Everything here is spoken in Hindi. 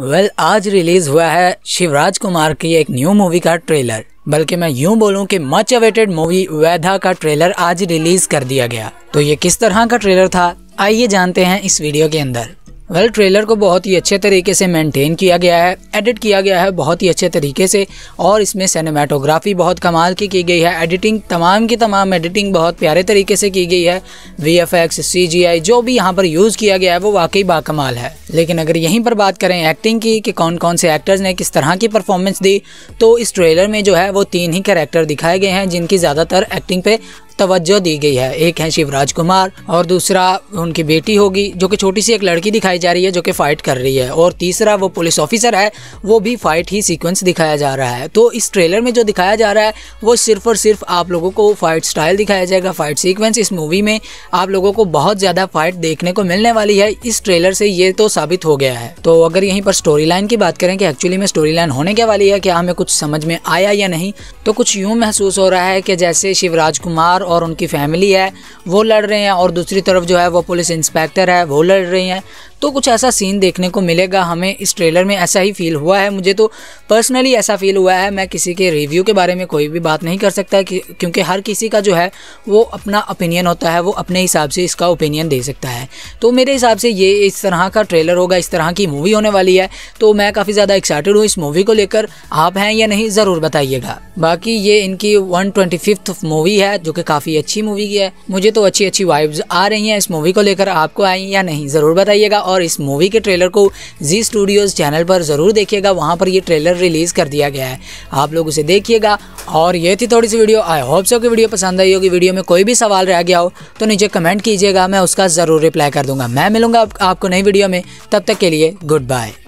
वेल well, आज रिलीज हुआ है शिवराज कुमार की एक न्यू मूवी का ट्रेलर बल्कि मैं यूं बोलूं कि मच अवेटेड मूवी वैधा का ट्रेलर आज रिलीज कर दिया गया तो ये किस तरह का ट्रेलर था आइए जानते हैं इस वीडियो के अंदर वेल well, ट्रेलर को बहुत ही अच्छे तरीके से मेंटेन किया गया है एडिट किया गया है बहुत ही अच्छे तरीके से और इसमें सिनेमाटोग्राफी बहुत कमाल की की गई है एडिटिंग तमाम की तमाम एडिटिंग बहुत प्यारे तरीके से की गई है V F X C G I जो भी यहाँ पर यूज़ किया गया है वो वाकई बाकमाल है लेकिन अगर यहीं पर बात करें एक्टिंग की कि कौन कौन से एक्टर्स ने किस तरह की परफॉर्मेंस दी तो इस ट्रेलर में जो है वो तीन ही करेक्टर दिखाए गए हैं जिनकी ज़्यादातर एक्टिंग पे तवज्जो दी गई है एक है शिवराज कुमार और दूसरा उनकी बेटी होगी जो कि छोटी सी एक लड़की दिखाई जा रही है जो कि फाइट कर रही है और तीसरा वो पुलिस ऑफिसर है वो भी फाइट ही सीक्वेंस दिखाया जा रहा है तो इस ट्रेलर में जो दिखाया जा रहा है वो सिर्फ और सिर्फ आप लोगों को फाइट स्टाइल दिखाया जाएगा फाइट सीक्वेंस इस मूवी में आप लोगों को बहुत ज़्यादा फाइट देखने को मिलने वाली है इस ट्रेलर से ये तो साबित हो गया है तो अगर यहीं पर स्टोरी लाइन की बात करें कि एक्चुअली में स्टोरी लाइन होने के वाली है क्या हमें कुछ समझ में आया या नहीं तो कुछ यूं महसूस हो रहा है कि जैसे शिवराज कुमार और उनकी फैमिली है वो लड़ रहे हैं और दूसरी तरफ जो है वो पुलिस इंस्पेक्टर है वो लड़ रही हैं तो कुछ ऐसा सीन देखने को मिलेगा हमें इस ट्रेलर में ऐसा ही फील हुआ है मुझे तो पर्सनली ऐसा फील हुआ है मैं किसी के रिव्यू के बारे में कोई भी बात नहीं कर सकता क्योंकि हर किसी का जो है वो अपना ओपिनियन होता है वो अपने हिसाब से इसका ओपिनियन दे सकता है तो मेरे हिसाब से ये इस तरह का ट्रेलर होगा इस तरह की मूवी होने वाली है तो मैं काफ़ी ज़्यादा एक्साइटेड हूँ इस मूवी को लेकर आप हैं या नहीं ज़रूर बताइएगा बाकी ये इनकी वन मूवी है जो कि काफ़ी अच्छी मूवी है मुझे तो अच्छी अच्छी वाइब्स आ रही हैं इस मूवी को लेकर आपको आई या नहीं ज़रूर बताइएगा और इस मूवी के ट्रेलर को जी स्टूडियोज़ चैनल पर ज़रूर देखिएगा वहाँ पर ये ट्रेलर रिलीज़ कर दिया गया है आप लोग उसे देखिएगा और ये थी थोड़ी सी वीडियो आई होप सो की वीडियो पसंद आई होगी वीडियो में कोई भी सवाल रह गया हो तो नीचे कमेंट कीजिएगा मैं उसका ज़रूर रिप्लाई कर दूंगा मैं मिलूंगा आपको नई वीडियो में तब तक के लिए गुड बाय